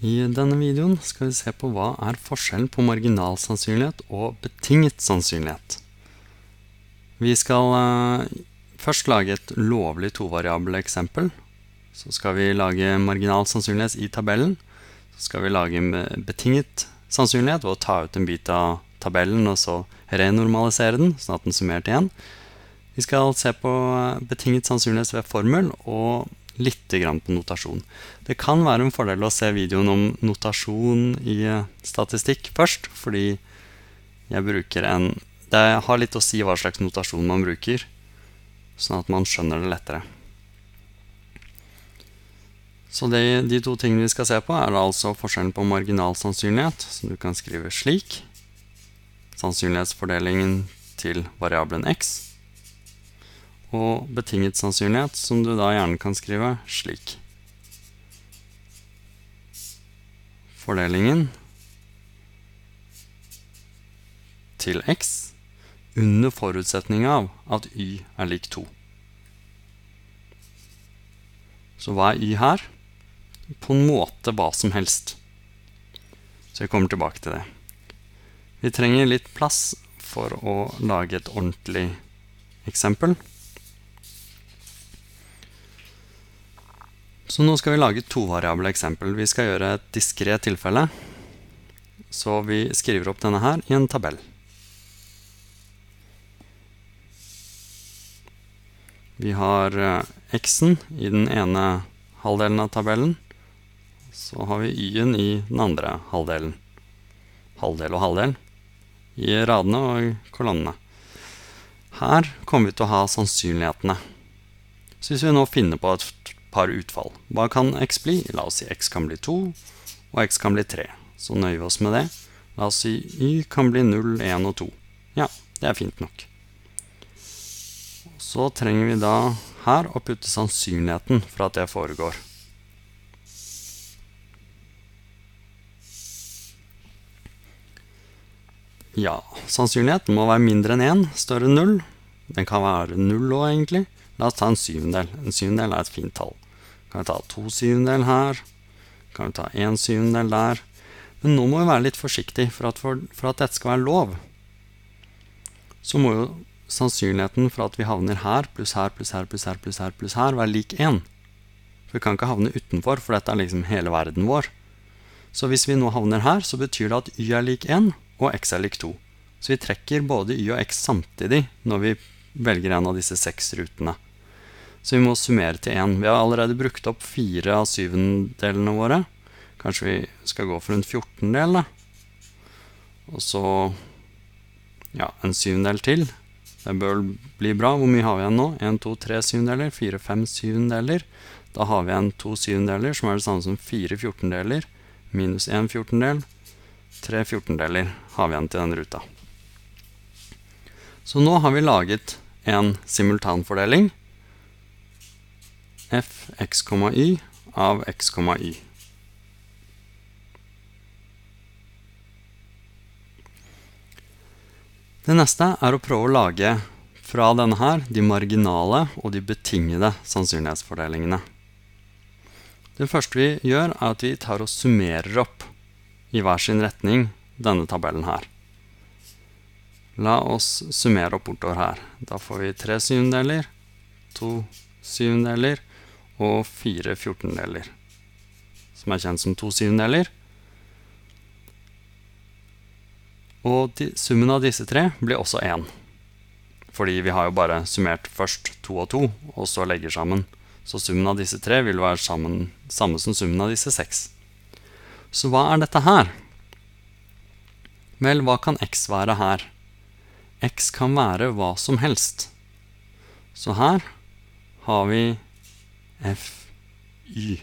I denne videoen skal vi se på hva er forskjellen på marginal sannsynlighet og betinget sannsynlighet. Vi skal eh, først lage et lovlig tovariabel eksempel. Så skal vi lage marginal sannsynlighet i tabellen. Så skal vi lage betinget sannsynlighet ved å ta ut en bit av tabellen og så renormalisere den, sånn at den summerer til 1. Vi skal se på eh, betinget sannsynlighet ved formel og litt på notasjon. Det kan være en fordel å se videoen om notasjon i eh, statistikk først, fordi jeg bruker en Det har litt å si hva slags notasjon man bruker, sånn at man skjønner det lettere. Så de, de to tingene vi skal se på, er altså forskjellen på marginalsannsynlighet, som du kan skrive slik, sannsynlighetsfordelingen til variabelen x, og betinget sannsynlighet, som du da gjerne kan skrive slik. Fordelingen til x under forutsetning av at y er lik 2. Så hva er y her? På en måte hva som helst. Så jeg kommer tilbake til det. Vi trenger litt plass for å lage et ordentlig eksempel. Så nå skal vi lage et tovariable eksempel. Vi skal gjøre et diskré tilfelle. Så vi skriver opp denne her i en tabell. Vi har eh, x-en i den ene halvdelen av tabellen. Så har vi y-en i den andre halvdelen. Halvdel og halvdel i radene og kolonnene. Her kommer vi til å ha sannsynlighetene. Så hvis vi nå finner på et par utfall. Hva kan x bli? La oss si x kan bli 2, og x kan bli 3. Så nøyer vi oss med det. La oss si y kan bli 0, 1 og 2. Ja, det er fint nok. Så trenger vi da her å putte sannsynligheten for at det foregår. Ja, sannsynligheten må være mindre enn 1, større enn 0. Den kan være 0 òg, egentlig. La oss ta en syvendel. En syvendel er et fint tall. Kan vi ta to syvendel her? Kan vi ta en syvendel der? Men nå må vi være litt forsiktig for, for, for at, dette skal være lov, så må jo sannsynligheten for at vi havner her, pluss her, pluss her, pluss her, pluss her, pluss her, være lik 1. For vi kan ikke havne utenfor, for dette er liksom hele verden vår. Så hvis vi nå havner her, så betyr det at y er lik 1, og x er lik 2. Så vi trekker både y og x samtidig når vi velger en av disse seks rutene. Så vi må summere til én. Vi har allerede brukt opp fire av syvendelene våre. Kanskje vi skal gå for en fjortendel, da. Og så ja, en syvendel til. Det bør bli bra. Hvor mye har vi igjen nå? 1, 2, 3 syvendeler. 4, 5 syvendeler. Da har vi igjen to syvendeler, som er det samme som fire fjortendeler minus én fjortendel. Tre fjortendeler har vi igjen til den ruta. Så nå har vi laget en simultanfordeling f x, y av x, y. Det neste er å prøve å lage fra denne her de marginale og de betingede sannsynlighetsfordelingene. Det første vi gjør, er at vi tar og summerer opp i hver sin retning denne tabellen her. La oss summere opp bortover her. Da får vi tre syvendeler, to syvendeler, og fire fjortendeler, som er kjent som to syvendeler. Og de, summen av disse tre blir også én. Fordi vi har jo bare summert først to og to, og så legger sammen. Så summen av disse tre vil være sammen, samme som summen av disse seks. Så hva er dette her? Vel, hva kan x være her? x kan være hva som helst. Så her har vi f y.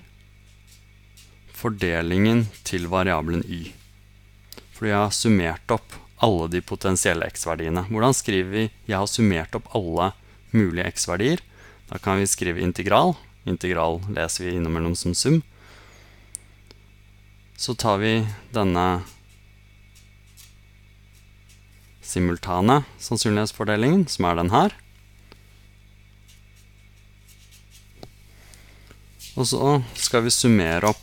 Fordelingen til variabelen y. Fordi jeg har summert opp alle de potensielle x-verdiene. Hvordan skriver vi 'jeg har summert opp alle mulige x-verdier'? Da kan vi skrive integral. Integral leser vi innimellom som sum. Så tar vi denne simultane sannsynlighetsfordelingen, som er den her. Og så skal vi summere opp.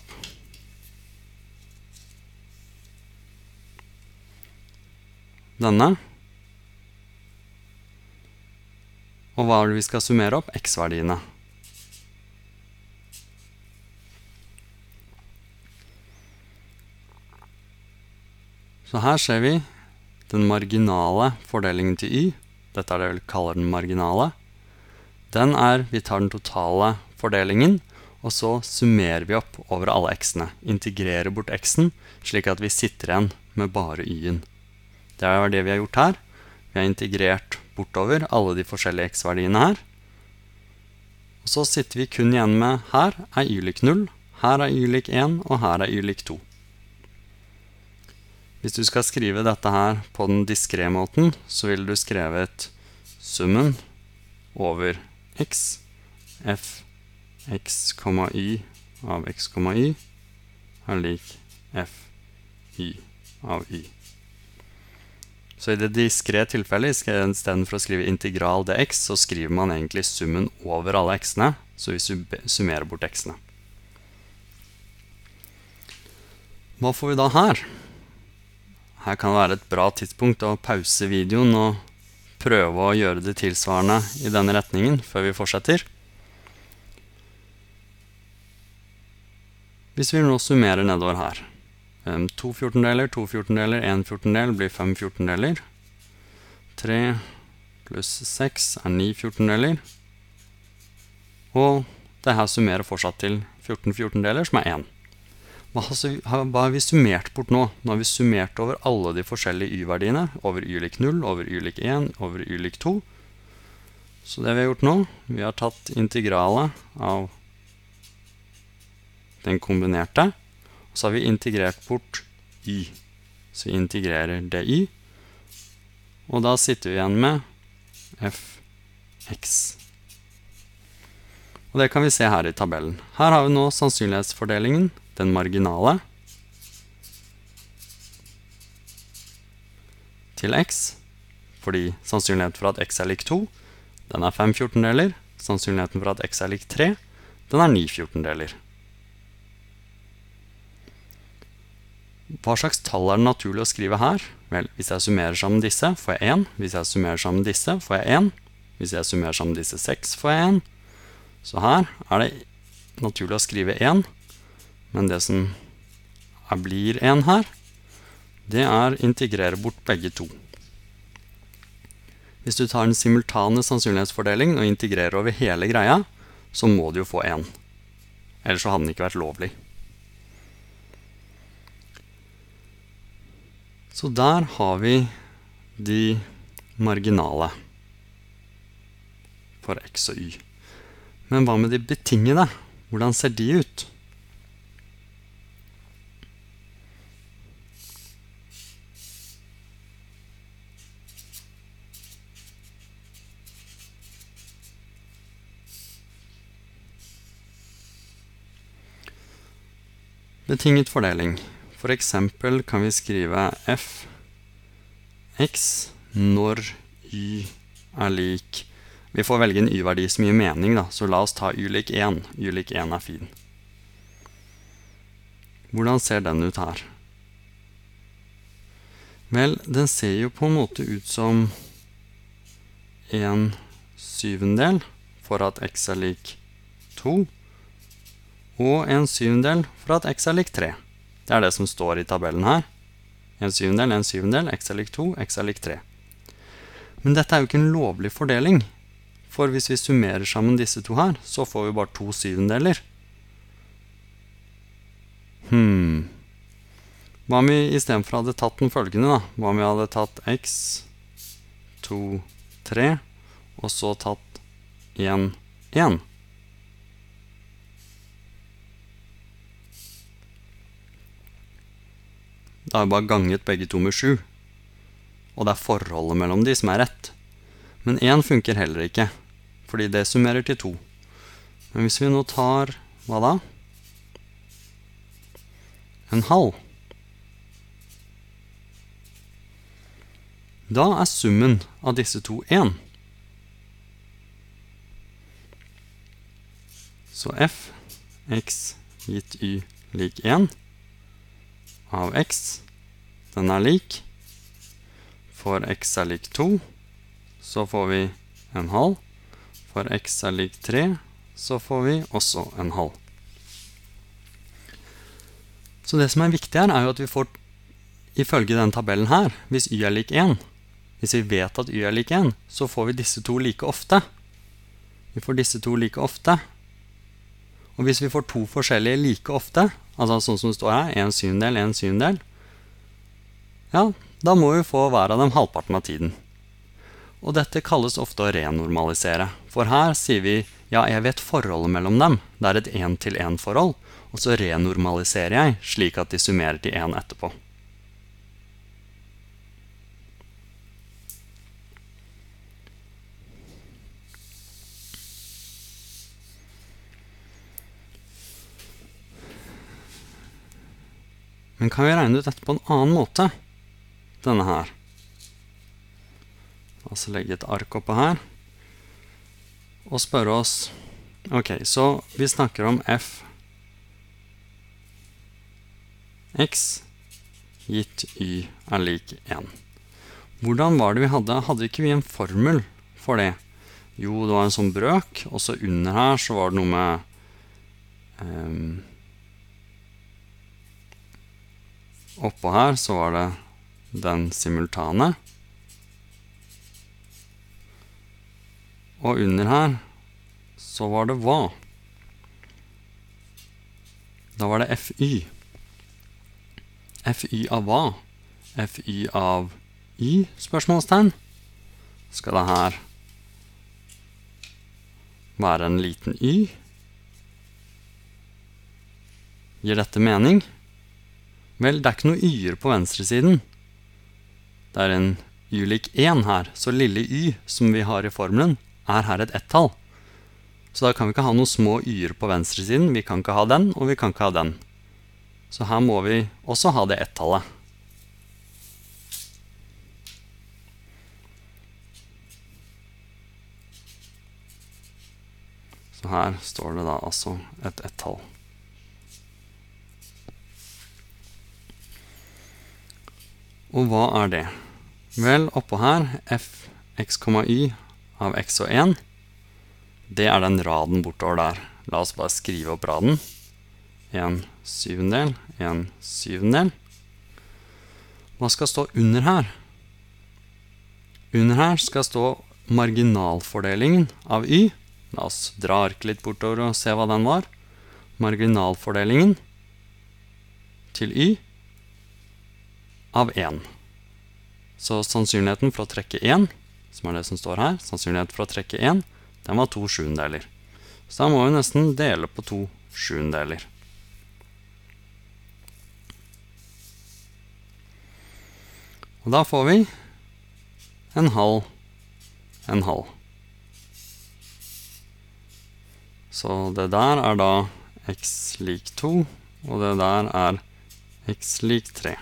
Denne. Og hva er det vi skal summere opp? X-verdiene. Så her ser vi den marginale fordelingen til Y. Dette er det vi kaller den marginale. Den er Vi tar den totale fordelingen. Og så summerer vi opp over alle x-ene. Integrerer bort x-en, slik at vi sitter igjen med bare y-en. Det er det vi har gjort her. Vi har integrert bortover alle de forskjellige x-verdiene her. Og så sitter vi kun igjen med her er y lik 0, her er y lik 1, og her er y lik 2. Hvis du skal skrive dette her på den diskré måten, så ville du skrevet summen over x, f, x, y av x, y er lik f y av y. Så i det diskré tilfellet, istedenfor å skrive integral dx, så skriver man egentlig summen over alle x-ene, så vi summerer bort x-ene. Hva får vi da her? Her kan det være et bra tidspunkt å pause videoen og prøve å gjøre det tilsvarende i denne retningen før vi fortsetter. Hvis vi nå summerer nedover her To fjortendeler, to fjortendeler, én fjortendel blir fem fjortendeler. Tre pluss seks er ni fjortendeler. Og det her summerer fortsatt til 14 fjortendeler, som er én. Hva har vi summert bort nå? Nå har vi summert over alle de forskjellige y-verdiene. Over y lik 0, over y lik 1, over y lik 2. Så det vi har gjort nå, vi har tatt integralet av den kombinerte. Og så har vi integrert bort y. Så vi integrerer dy. Og da sitter vi igjen med fx. Og det kan vi se her i tabellen. Her har vi nå sannsynlighetsfordelingen, den marginale, til x. Fordi sannsynligheten for at x er lik 2, den er 5 14 deler, Sannsynligheten for at x er lik 3, den er 9 14 deler. Hva slags tall er det naturlig å skrive her? Vel, hvis jeg summerer sammen disse, får jeg 1. Hvis jeg summerer sammen disse, får jeg 1. Hvis jeg summerer sammen disse 6, får jeg 1. Så her er det naturlig å skrive 1, men det som blir 1 her, det er integrere bort begge to. Hvis du tar en simultane sannsynlighetsfordeling og integrerer over hele greia, så må du jo få 1. Ellers så hadde den ikke vært lovlig. Så der har vi de marginale for x og y. Men hva med de betingede? Hvordan ser de ut? Betinget fordeling. For eksempel kan vi skrive f x når y er lik Vi får velge en y-verdi som gir mening, da, så la oss ta y lik 1. y lik 1 er fin. Hvordan ser den ut her? Vel, den ser jo på en måte ut som en syvendel for at x er lik 2, og en syvendel for at x er lik 3. Det er det som står i tabellen her. En syvendel, en syvendel, x er lik 2, x er lik 3. Men dette er jo ikke en lovlig fordeling. For hvis vi summerer sammen disse to her, så får vi bare to syvendeler. Hm Hva om vi istedenfor hadde tatt den følgende, da? Hva om vi hadde tatt x, 2, 3, og så tatt 1, 1? Da har vi bare ganget begge to med sju. Og det er forholdet mellom de som er rett. Men én funker heller ikke, fordi det summerer til to. Men hvis vi nå tar hva da? En halv. Da er summen av disse to 1. Så f x gitt y lik 1 av x, den er lik. For x er lik 2, så får vi en halv. For x er lik 3, så får vi også en halv. Så det som er viktig her, er jo at vi får, ifølge denne tabellen her, hvis y er lik 1 Hvis vi vet at y er lik 1, så får vi disse to like ofte. Vi får disse to like ofte. Og hvis vi får to forskjellige like ofte, Altså sånn som det står her, en syvendel, en syvendel. Ja, da må vi få hver av dem halvparten av tiden. Og dette kalles ofte å renormalisere. For her sier vi ja, jeg vet forholdet mellom dem. Det er et én-til-én-forhold. Og så renormaliserer jeg, slik at de summerer til én etterpå. Men kan vi regne ut dette på en annen måte? Denne her. Altså legge et ark oppå her og spørre oss Ok, så vi snakker om f x gitt y er lik 1. Hvordan var det vi hadde? Hadde ikke vi en formel for det? Jo, det var en sånn brøk, og så under her så var det noe med um, Oppå her så var det den simultane. Og under her så var det hva. Da var det fy. Fy av hva? Fy av y, spørsmålstegn. Skal det her være en liten y? Gir dette mening? Vel, det er ikke noe y-er på venstresiden. Det er en y-lik 1 her, så lille y som vi har i formelen, er her et ett-tall. Så da kan vi ikke ha noen små y-er på venstresiden. Vi kan ikke ha den, og vi kan ikke ha den. Så her må vi også ha det ett-tallet. Så her står det da altså et ett-tall. Og hva er det? Vel, oppå her f x, y av x og 1. Det er den raden bortover der. La oss bare skrive opp raden. En syvendel, en syvendel. Hva skal stå under her? Under her skal stå marginalfordelingen av y. La oss dra arket litt bortover og se hva den var. Marginalfordelingen til y av 1. Så sannsynligheten for å trekke 1, som er det som står her, sannsynligheten for å trekke 1, den var to sjuendeler. Så da må vi nesten dele på to sjuendeler. Og da får vi en halv, en halv. Så det der er da x lik 2, og det der er x lik 3.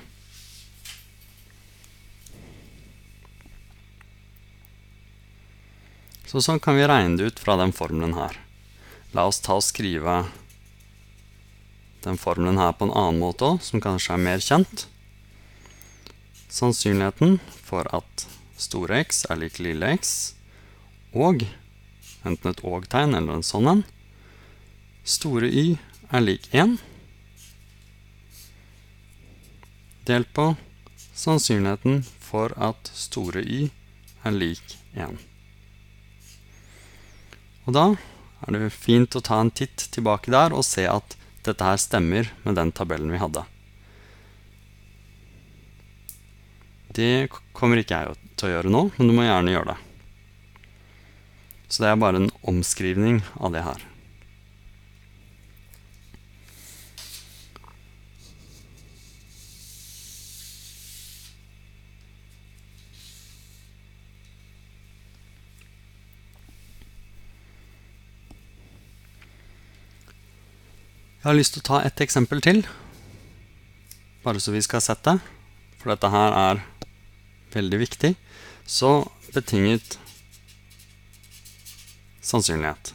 Så sånn kan vi regne det ut fra den formelen her. La oss ta og skrive den formelen her på en annen måte òg, som kanskje er mer kjent. Sannsynligheten for at store X er lik lille x, og enten et og-tegn eller en sånn en, store Y er lik 1, delt på sannsynligheten for at store Y er lik 1. Og da er det fint å ta en titt tilbake der og se at dette her stemmer med den tabellen vi hadde. Det kommer ikke jeg til å gjøre nå, men du må gjerne gjøre det. Så det er bare en omskrivning av det her. Jeg har lyst til å ta et eksempel til, bare så vi skal sette. For dette her er veldig viktig. Så betinget sannsynlighet.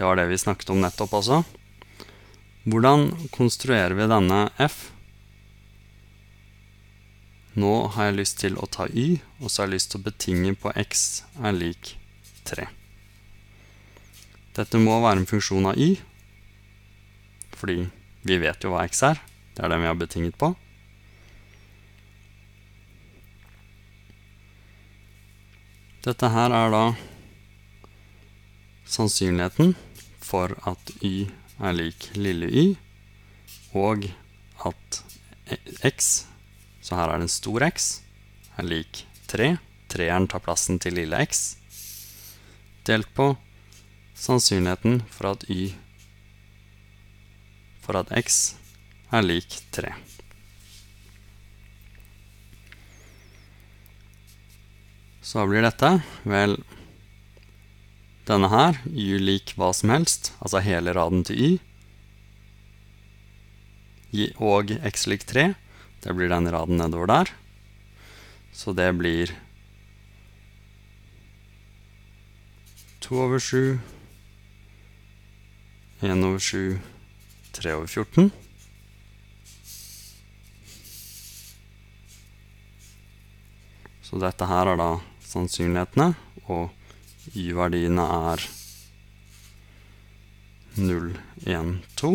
Det var det vi snakket om nettopp også. Hvordan konstruerer vi denne F? Nå har jeg lyst til å ta Y, og så har jeg lyst til å betinge på X er lik 3. Dette må være en funksjon av y, fordi vi vet jo hva x er. Det er den vi har betinget på. Dette her er da sannsynligheten for at y er lik lille y, og at x, så her er det en stor x, er lik 3. Treeren tar plassen til lille x, delt på sannsynligheten for at y for at x er lik 3. Så blir dette? Vel, denne her, y lik hva som helst, altså hele raden til y, og x lik 3, det blir den raden nedover der. Så det blir 2 over 7 1 over 7, 3 over 14. Så dette her er da sannsynlighetene, og y-verdiene er 0, 1, 2.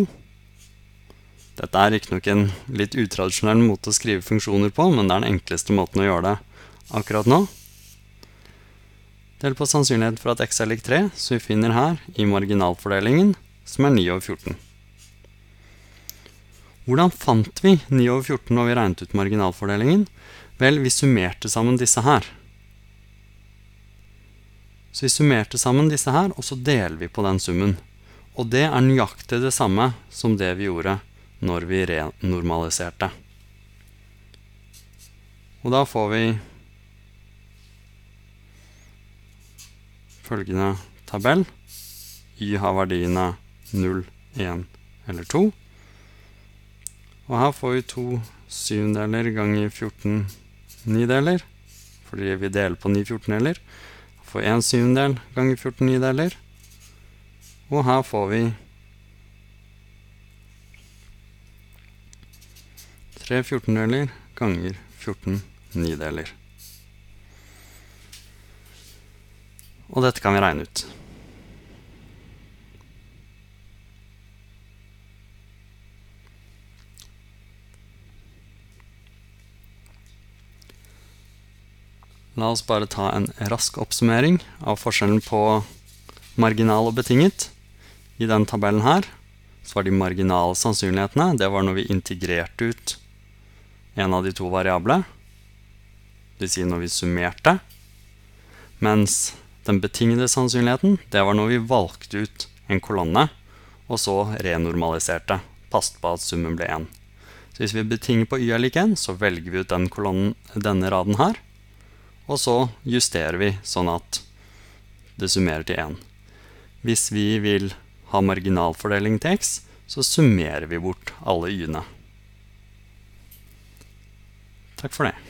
Dette er riktignok en litt utradisjonell måte å skrive funksjoner på, men det er den enkleste måten å gjøre det akkurat nå. Del på sannsynlighet for at x er lik 3, så vi finner her, i marginalfordelingen, som er 9 over 14. Hvordan fant vi 9 over 14 når vi regnet ut marginalfordelingen? Vel, vi summerte sammen disse her. Så vi summerte sammen disse her, og så deler vi på den summen. Og det er nøyaktig det samme som det vi gjorde når vi renormaliserte. Og da får vi følgende tabell. Y har verdiene 0, 1 eller 2. Og her får vi to syvendeler ganger 14 nideler, fordi vi deler på 9 fjortendeler. deler Får én syvendel ganger 14 nideler. Og her får vi 3 fjortendeler ganger 14 nideler. Og dette kan vi regne ut. La oss bare ta en rask oppsummering av forskjellen på marginal og betinget. I den tabellen her så var de marginale sannsynlighetene det var når vi integrerte ut en av de to variablene. Dvs. Si når vi summerte. Mens den betingede sannsynligheten det var når vi valgte ut en kolonne og så renormaliserte. Passet på at summen ble 1. Så hvis vi betinger på y er lik 1, så velger vi ut den kolonnen, denne raden her. Og så justerer vi sånn at det summerer til 1. Hvis vi vil ha marginalfordeling til x, så summerer vi bort alle y-ene. Takk for det.